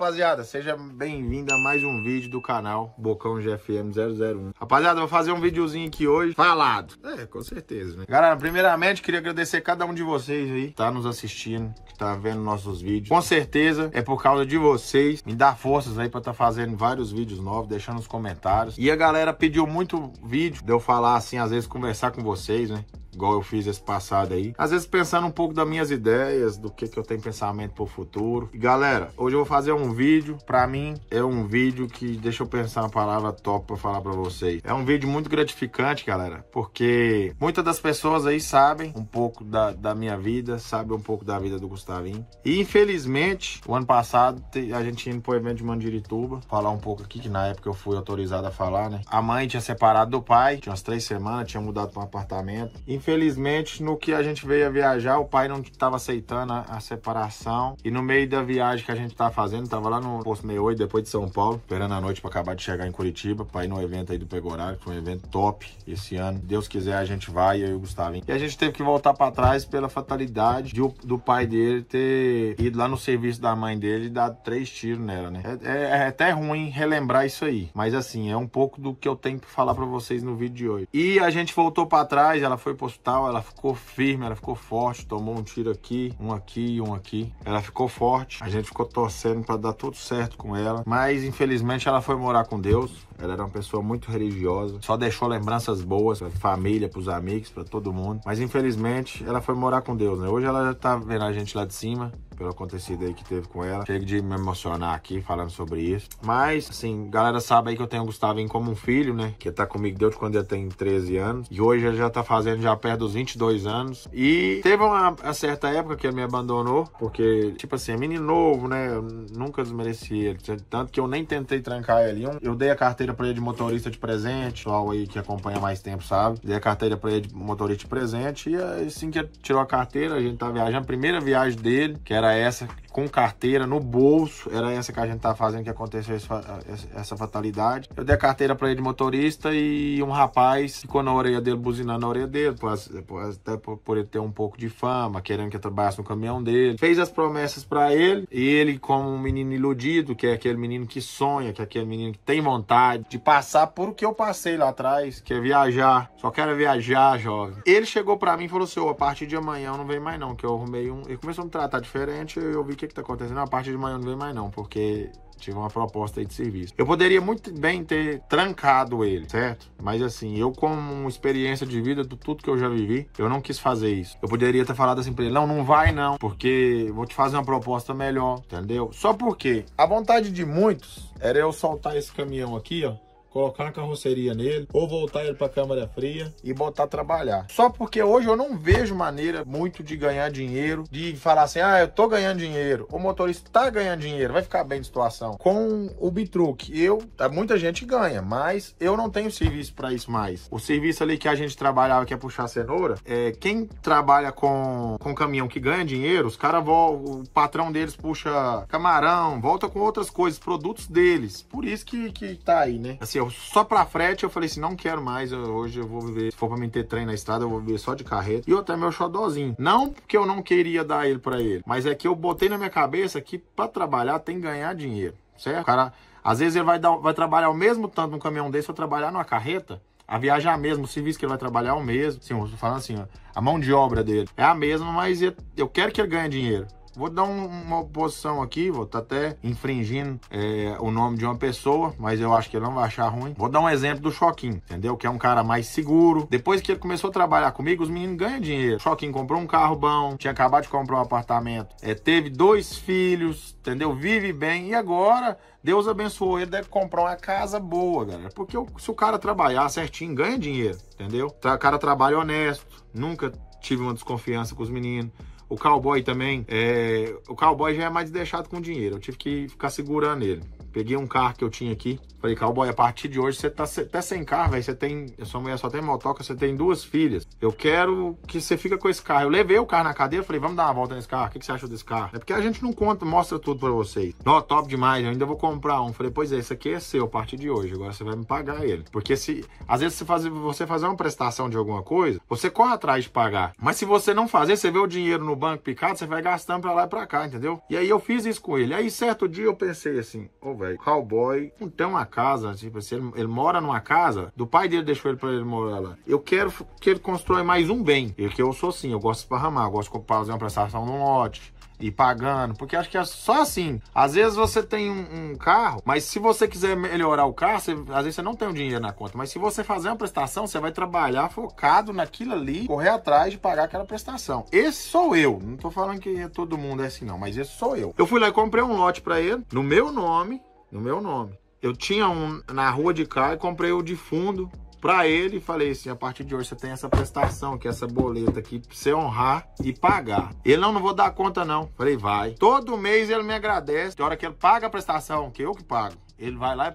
rapaziada, seja bem-vindo a mais um vídeo do canal Bocão GFM 001. Rapaziada, vou fazer um videozinho aqui hoje, falado. É, com certeza, né? Galera, primeiramente, queria agradecer cada um de vocês aí que tá nos assistindo, que tá vendo nossos vídeos. Com certeza, é por causa de vocês. Me dá forças aí pra tá fazendo vários vídeos novos, deixando os comentários. E a galera pediu muito vídeo de eu falar assim, às vezes conversar com vocês, né? igual eu fiz esse passado aí. Às vezes pensando um pouco das minhas ideias, do que, que eu tenho pensamento pro futuro. E galera, hoje eu vou fazer um vídeo, pra mim é um vídeo que, deixa eu pensar uma palavra top pra falar pra vocês. É um vídeo muito gratificante, galera, porque muitas das pessoas aí sabem um pouco da, da minha vida, sabem um pouco da vida do Gustavinho. E infelizmente, o ano passado a gente indo pro evento de Mandirituba, falar um pouco aqui, que na época eu fui autorizado a falar, né? A mãe tinha separado do pai, tinha umas três semanas, tinha mudado pra um apartamento. E Infelizmente, no que a gente veio a viajar, o pai não estava aceitando a, a, separação. E no meio da viagem que a gente estava tá fazendo, estava lá no posto 68, depois de São Paulo, esperando a noite para acabar de chegar em Curitiba, para ir no evento aí do Pegoraro, que foi um evento top esse ano. Deus quiser, a gente vai, eu e o Gustavinho. E a gente teve que voltar para trás pela fatalidade de, do pai dele ter ido lá no serviço da mãe dele e dado três tiros nela, né? É, é, é até ruim relembrar isso aí. Mas assim, é um pouco do que eu tenho que falar para vocês no vídeo de hoje. E a gente voltou para trás, ela foi pro hospital, ela ficou firme, ela ficou forte, tomou um tiro aqui, um aqui e um aqui. Ela ficou forte, a gente ficou torcendo para dar tudo certo com ela, mas infelizmente ela foi morar com Deus. Ela era uma pessoa muito religiosa, só deixou lembranças boas pra família, pros amigos, para todo mundo. Mas infelizmente ela foi morar com Deus, né? Hoje ela já tá vendo a gente lá de cima, pelo acontecido aí que teve com ela. Chego de me emocionar aqui falando sobre isso. Mas, assim, galera sabe aí que eu tenho o Gustavo como um filho, né? Que tá comigo desde quando ele tem 13 anos. E hoje ele já tá fazendo já perto dos 22 anos. E teve uma, uma certa época que ele me abandonou, porque, tipo assim, é menino novo, né? Eu nunca desmereci ele. Tanto que eu nem tentei trancar ele. Eu dei a carteira pra ele de motorista de presente, pessoal aí que acompanha mais tempo sabe. Dei a carteira pra ele de motorista de presente. E assim que ele tirou a carteira, a gente tá viajando. A primeira viagem dele, que era essa com carteira no bolso. Era essa que a gente tá fazendo que aconteceu essa, essa fatalidade. Eu dei a carteira para ele de motorista e um rapaz ficou na orelha dele, buzinando na orelha dele, até por ele ter um pouco de fama, querendo que eu trabalhasse no caminhão dele. Fez as promessas para ele e ele, como um menino iludido, que é aquele menino que sonha, que é aquele menino que tem vontade de passar por o que eu passei lá atrás, que é viajar. Só quero viajar, jovem. Ele chegou para mim e falou assim: oh, a partir de amanhã eu não venho mais não, que eu arrumei um. Ele começou a me tratar diferente eu vi que que tá acontecendo? A partir de manhã não vem mais não, porque tive uma proposta aí de serviço. Eu poderia muito bem ter trancado ele, certo? Mas assim, eu com experiência de vida, de tudo que eu já vivi, eu não quis fazer isso. Eu poderia ter falado assim pra ele, não, não vai não, porque vou te fazer uma proposta melhor, entendeu? Só porque a vontade de muitos era eu soltar esse caminhão aqui, ó, colocar uma carroceria nele ou voltar ele para câmara fria e botar trabalhar. Só porque hoje eu não vejo maneira muito de ganhar dinheiro, de falar assim: "Ah, eu tô ganhando dinheiro, o motorista tá ganhando dinheiro, vai ficar bem de situação". Com o Bitruck, eu, tá, muita gente ganha, mas eu não tenho serviço para isso mais. O serviço ali que a gente trabalhava que é puxar cenoura, é quem trabalha com com caminhão que ganha dinheiro, os caras o patrão deles puxa camarão, volta com outras coisas, produtos deles. Por isso que que tá aí, né? Assim, eu, só pra frete, eu falei assim, não quero mais, eu, hoje eu vou viver, se for pra mim ter trem na estrada, eu vou viver só de carreta. E outro é meu xodózinho. Não porque eu não queria dar ele pra ele, mas é que eu botei na minha cabeça que pra trabalhar tem que ganhar dinheiro, certo? O cara, às vezes ele vai, dar, vai trabalhar o mesmo tanto num caminhão desse, vai trabalhar numa carreta, a viagem é a mesma, o serviço que ele vai trabalhar é o mesmo. Assim, falando assim, ó, a mão de obra dele é a mesma, mas eu quero que ele ganhe dinheiro. Vou dar um, uma oposição aqui, vou estar tá até infringindo é, o nome de uma pessoa, mas eu acho que ele não vai achar ruim. Vou dar um exemplo do Choquinho, entendeu? Que é um cara mais seguro. Depois que ele começou a trabalhar comigo, os meninos ganham dinheiro. O Choquinho comprou um carro bom, tinha acabado de comprar um apartamento, é, teve dois filhos, entendeu? Vive bem e agora Deus abençoou ele, deve comprar uma casa boa, galera. Porque se o cara trabalhar certinho, ganha dinheiro, entendeu? O cara trabalha honesto, nunca tive uma desconfiança com os meninos. O cowboy também, é... o cowboy já é mais deixado com dinheiro. Eu tive que ficar segurando ele. Peguei um carro que eu tinha aqui. Falei, cowboy, a partir de hoje você tá até sem carro, velho. Você tem. Sua mulher só tem motoca, você tem duas filhas. Eu quero que você fica com esse carro. Eu levei o carro na cadeira, falei, vamos dar uma volta nesse carro. O que, que você acha desse carro? É porque a gente não conta, mostra tudo pra vocês. Nó, top demais, eu ainda vou comprar um. Falei, pois é, esse aqui é seu a partir de hoje. Agora você vai me pagar ele. Porque se. Às vezes você fazer, você uma prestação de alguma coisa, você corre atrás de pagar. Mas se você não fazer, você vê o dinheiro no banco picado, você vai gastando pra lá e pra cá, entendeu? E aí eu fiz isso com ele. Aí certo dia eu pensei assim, ô, oh, velho. Cowboy não tem uma casa, tipo assim, ele, ele, mora numa casa, do pai dele deixou ele pra ele morar lá. Eu quero que ele constrói mais um bem. E que eu sou assim, eu gosto de esparramar, eu gosto de fazer uma prestação num lote e pagando, porque acho que é só assim. Às vezes você tem um, um, carro, mas se você quiser melhorar o carro, você, às vezes você não tem o dinheiro na conta. Mas se você fazer uma prestação, você vai trabalhar focado naquilo ali, correr atrás de pagar aquela prestação. Esse sou eu. Não tô falando que todo mundo é assim, não, mas esse sou eu. Eu fui lá e comprei um lote para ele, no meu nome, no meu nome. Eu tinha um na rua de cá e comprei o de fundo para ele e falei assim: a partir de hoje você tem essa prestação, que essa boleta aqui, pra você honrar e pagar. Ele não, não vou dar conta, não. Falei, vai. Todo mês ele me agradece. Tem hora que ele paga a prestação, que eu que pago. Ele vai lá e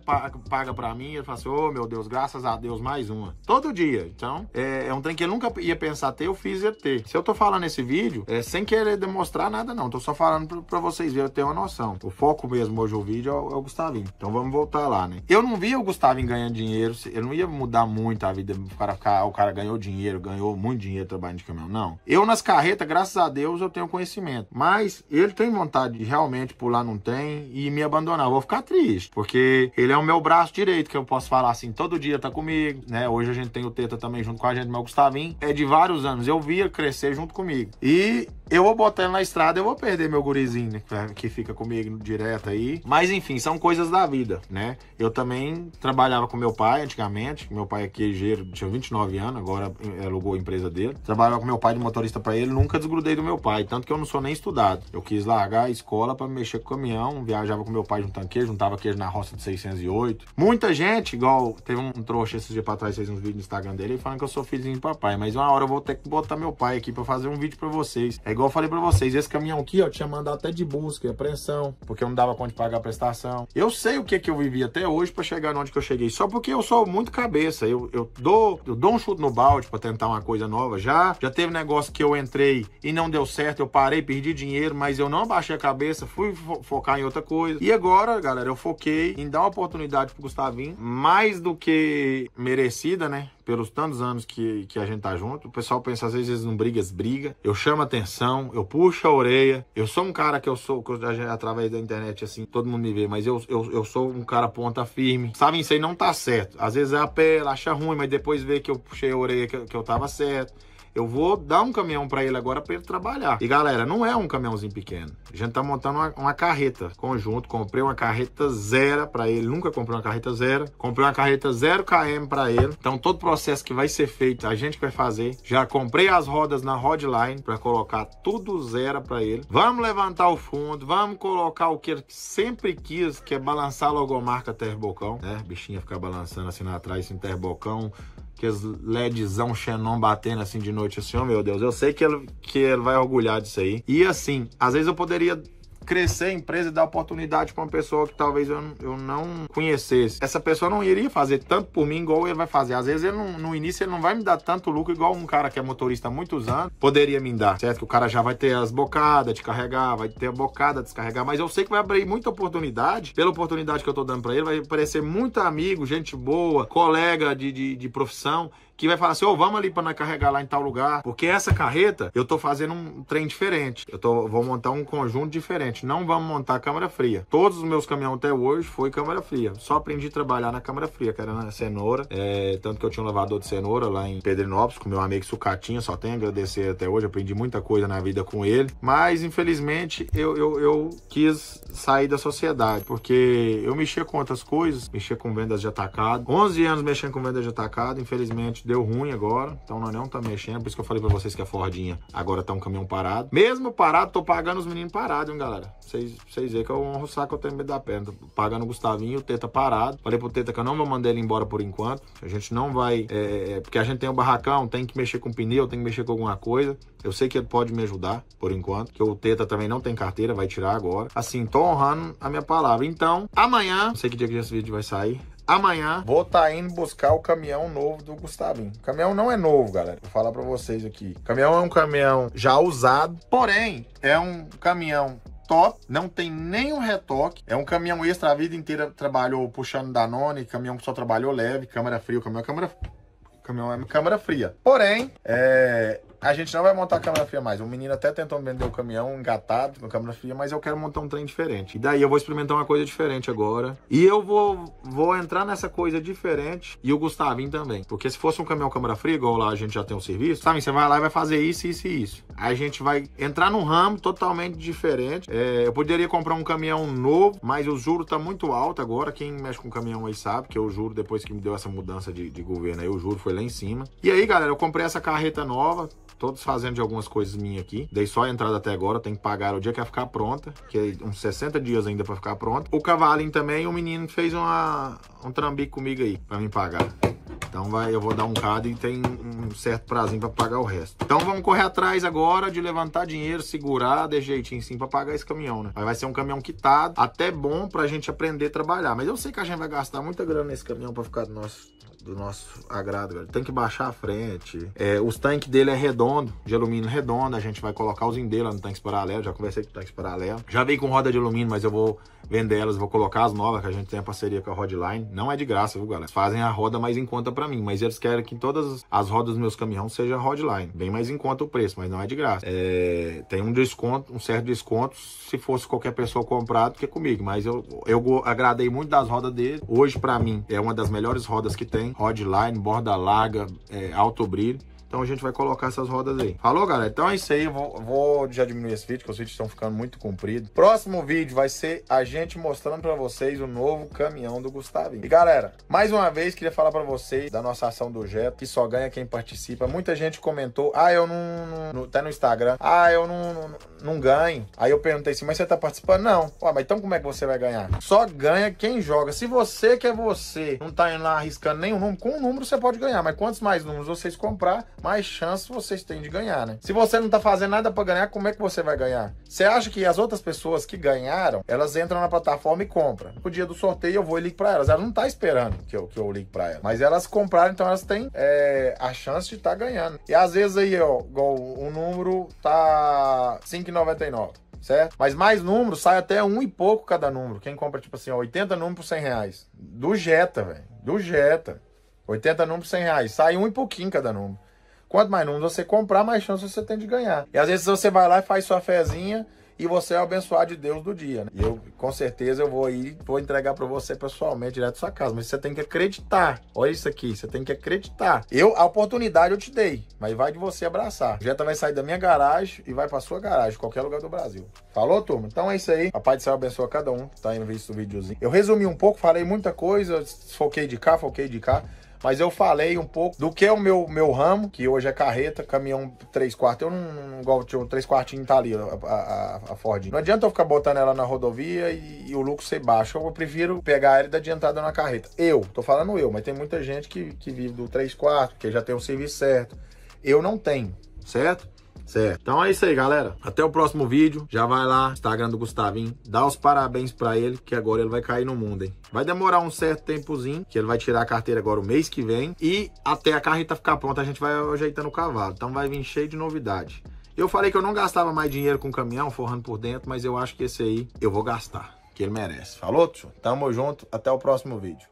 paga para mim, ele fala assim: Ô oh, meu Deus, graças a Deus, mais uma. Todo dia. Então, é, é, um trem que eu nunca ia pensar ter, eu fiz e ter. Se eu tô falando esse vídeo, é sem querer demonstrar nada, não. Tô só falando para vocês verem, eu ter uma noção. O foco mesmo hoje o vídeo é o, é o, Gustavinho. Então vamos voltar lá, né? Eu não via o Gustavinho ganhando dinheiro, eu não ia mudar muito a vida. O cara, o cara ganhou dinheiro, ganhou muito dinheiro trabalhando de caminhão, não. Eu nas carretas, graças a Deus, eu tenho conhecimento. Mas ele tem vontade de realmente pular, não tem, e me abandonar. Eu vou ficar triste, porque porque ele é o meu braço direito, que eu posso falar assim, todo dia tá comigo, né? Hoje a gente tem o Teta também junto com a gente, meu Gustavinho. É de vários anos, eu via crescer junto comigo. E eu vou ele na estrada, eu vou perder meu gurizinho né, que fica comigo direto aí. Mas enfim, são coisas da vida, né? Eu também trabalhava com meu pai antigamente. Meu pai é queijeiro, tinha 29 anos, agora alugou a empresa dele. Trabalhava com meu pai de motorista para ele, nunca desgrudei do meu pai, tanto que eu não sou nem estudado. Eu quis largar a escola para mexer com o caminhão, viajava com meu pai juntando queijo, juntava queijo na roça de 608. Muita gente, igual teve um trouxa esses dias pra trás, fez uns vídeos no Instagram dele falando que eu sou filhinho de papai, mas uma hora eu vou ter que botar meu pai aqui para fazer um vídeo para vocês. É igual eu falei pra vocês, esse caminhão aqui, ó, tinha mandado até de busca e apreensão, porque eu não dava conta de pagar a prestação. Eu sei o que que eu vivi até hoje para chegar onde que eu cheguei, só porque eu sou muito cabeça. Eu, eu, dou, eu dou um chute no balde para tentar uma coisa nova já. Já teve negócio que eu entrei e não deu certo, eu parei, perdi dinheiro, mas eu não abaixei a cabeça, fui fo focar em outra coisa. E agora, galera, eu foquei em dar uma oportunidade pro Gustavinho, mais do que merecida, né? pelos tantos anos que, que a gente tá junto. O pessoal pensa, às vezes, não briga não brigas, briga. Eu chamo atenção, eu puxo a orelha. Eu sou um cara que eu sou, que eu, através da internet, assim, todo mundo me vê, mas eu, eu, eu sou um cara ponta firme. Sabe, isso aí não tá certo. Às vezes é apela, acha ruim, mas depois vê que eu puxei a orelha que, que eu tava certo. Eu vou dar um caminhão para ele agora para ele trabalhar. E galera, não é um caminhãozinho pequeno. A gente tá montando uma, uma carreta conjunto. Comprei uma carreta zero para ele. Nunca comprei uma carreta zero. Comprei uma carreta zero km para ele. Então todo o processo que vai ser feito, a gente vai fazer. Já comprei as rodas na Rodline para colocar tudo zero para ele. Vamos levantar o fundo, vamos colocar o que ele sempre quis, que é balançar a logomarca Terbocão, né? Bichinha ficar balançando assim lá atrás, assim, Terbocão que os LEDzão Xenon batendo assim de noite, assim, oh meu Deus, eu sei que ele, que ele vai orgulhar disso aí. E assim, às vezes eu poderia crescer a empresa e dar oportunidade para uma pessoa que talvez eu, eu não conhecesse. Essa pessoa não iria fazer tanto por mim igual ele vai fazer. Às vezes, ele não, no início, ele não vai me dar tanto lucro igual um cara que é motorista há muitos anos poderia me dar, certo? Que o cara já vai ter as bocadas de carregar, vai ter a bocada de descarregar, mas eu sei que vai abrir muita oportunidade. Pela oportunidade que eu tô dando para ele, vai aparecer muito amigo, gente boa, colega de, de, de profissão que vai falar assim, ô, oh, vamos ali para carregar lá em tal lugar, porque essa carreta eu tô fazendo um trem diferente, eu tô, vou montar um conjunto diferente, não vamos montar câmara fria. Todos os meus caminhões até hoje foi câmara fria, só aprendi a trabalhar na câmara fria, que era na cenoura, é, tanto que eu tinha um lavador de cenoura lá em Pedrinópolis, com meu amigo Sucatinha, só tenho a agradecer até hoje, aprendi muita coisa na vida com ele, mas infelizmente eu, eu, eu quis sair da sociedade, porque eu mexia com outras coisas, mexia com vendas de atacado, 11 anos mexendo com vendas de atacado, infelizmente deu ruim agora, então nós não é tá mexendo, por isso que eu falei para vocês que a Fordinha agora tá um caminhão parado. Mesmo parado, tô pagando os meninos parados, hein, galera? Vocês veem que eu honro o saco, eu tenho medo da perna. pagando o Gustavinho, o Teta parado. Falei pro Teta que eu não vou mandar ele embora por enquanto, a gente não vai, é, é porque a gente tem o um barracão, tem que mexer com pneu, tem que mexer com alguma coisa. Eu sei que ele pode me ajudar, por enquanto, que o Teta também não tem carteira, vai tirar agora. Assim, tô honrando a minha palavra. Então, amanhã, não sei que dia que esse vídeo vai sair, amanhã vou estar tá indo buscar o caminhão novo do Gustavinho. O caminhão não é novo, galera. Vou falar para vocês aqui. O caminhão é um caminhão já usado, porém é um caminhão top, não tem nenhum retoque. É um caminhão extra, a vida inteira trabalhou puxando Danone, caminhão que só trabalhou leve, câmera fria, o caminhão é câmera caminhão é câmera fria. Porém, é, a gente não vai montar a câmera fria mais. O menino até tentou me vender o caminhão engatado com a câmera fria, mas eu quero montar um trem diferente. E daí eu vou experimentar uma coisa diferente agora. E eu vou, vou entrar nessa coisa diferente e o Gustavinho também. Porque se fosse um caminhão câmera fria, igual lá a gente já tem um serviço, sabe? Você vai lá e vai fazer isso, isso e isso. a gente vai entrar num ramo totalmente diferente. É, eu poderia comprar um caminhão novo, mas o juro tá muito alto agora. Quem mexe com caminhão aí sabe que eu juro, depois que me deu essa mudança de, de governo aí, o juro foi lá em cima. E aí, galera, eu comprei essa carreta nova, tô desfazendo de algumas coisas minhas aqui. Dei só a entrada até agora, tem que pagar o dia que ia ficar pronta, que é uns 60 dias ainda para ficar pronta. O Cavalinho também, o menino fez uma, um trambique comigo aí, para me pagar. Então vai, eu vou dar um cado e tem um certo prazinho para pagar o resto. Então vamos correr atrás agora de levantar dinheiro, segurar, de jeitinho sim para pagar esse caminhão, né? Mas vai ser um caminhão quitado, até bom pra gente aprender a trabalhar. Mas eu sei que a gente vai gastar muita grana nesse caminhão para ficar do nosso do nosso agrado, galera. Tem que baixar a frente. É, os tanques dele é redondo, de alumínio redondo. A gente vai colocar os dele lá no tanque paralelo. Já conversei com o tanque paralelo. Já veio com roda de alumínio, mas eu vou vender elas, vou colocar as novas, que a gente tem a parceria com a Rodline. Não é de graça, viu, galera? Fazem a roda mais em conta para mim, mas eles querem que todas as rodas dos meus caminhões sejam Rodline. Bem mais em conta o preço, mas não é de graça. É, tem um desconto, um certo desconto, se fosse qualquer pessoa comprar do que é comigo, mas eu, eu agradei muito das rodas dele. Hoje, para mim, é uma das melhores rodas que tem. Rodline, borda larga, é, autobrilho. Então a gente vai colocar essas rodas aí. Falou, galera? Então é isso aí. Eu vou, vou já diminuir esse vídeo, porque os vídeos estão ficando muito compridos. Próximo vídeo vai ser a gente mostrando para vocês o novo caminhão do Gustavinho. E galera, mais uma vez queria falar para vocês da nossa ação do Jeto, que só ganha quem participa. Muita gente comentou, ah, eu não... não no, tá no Instagram, ah, eu não, não, não, ganho. Aí eu perguntei assim, mas você tá participando? Não. Ué, mas então como é que você vai ganhar? Só ganha quem joga. Se você que é você, não tá indo lá arriscando nenhum número, com um número você pode ganhar, mas quantos mais números vocês comprar, mais chance vocês têm de ganhar, né? Se você não tá fazendo nada para ganhar, como é que você vai ganhar? Você acha que as outras pessoas que ganharam, elas entram na plataforma e compram. No dia do sorteio eu vou e ligo para elas. Elas não tá esperando que eu, que eu ligue para elas. Mas elas compraram, então elas têm é, a chance de estar tá ganhando. E às vezes aí, ó, o número tá 5,99 certo? Mas mais números, sai até um e pouco cada número. Quem compra, tipo assim, ó, 80 números por 100 reais. Do Jetta, velho. Do Jetta. 80 números por 100 reais. Sai um e pouquinho cada número. Quanto mais números você comprar, mais chance você tem de ganhar. E às vezes você vai lá e faz sua fezinha e você é abençoado de Deus do dia. Né? E eu, com certeza, eu vou ir, vou entregar para você pessoalmente, direto da sua casa. Mas você tem que acreditar. Olha isso aqui, você tem que acreditar. Eu, a oportunidade eu te dei, mas vai de você abraçar. Já vai sair da minha garagem e vai para sua garagem, qualquer lugar do Brasil. Falou, turma? Então é isso aí. A paz do céu abençoa cada um. Tá aí no vídeo do videozinho. Eu resumi um pouco, falei muita coisa, foquei de cá, foquei de cá. Mas eu falei um pouco do que é o meu, meu ramo, que hoje é carreta, caminhão 3 quartos. Eu não, não gosto de 3 quartinhos tá ali, a, a, a Ford. Não adianta eu ficar botando ela na rodovia e, e o lucro ser baixo. Eu prefiro pegar ela e dar adiantada na carreta. Eu, tô falando eu, mas tem muita gente que, que vive do 3 quartos, que já tem o serviço certo. Eu não tenho, certo? Certo? Então é isso aí, galera. Até o próximo vídeo. Já vai lá, Instagram do Gustavinho. Dá os parabéns para ele, que agora ele vai cair no mundo, hein? Vai demorar um certo tempozinho, que ele vai tirar a carteira agora o mês que vem. E até a carreta ficar pronta, a gente vai ajeitando o cavalo. Então vai vir cheio de novidade. Eu falei que eu não gastava mais dinheiro com caminhão, forrando por dentro, mas eu acho que esse aí eu vou gastar, que ele merece. Falou, tio? Tamo junto, até o próximo vídeo.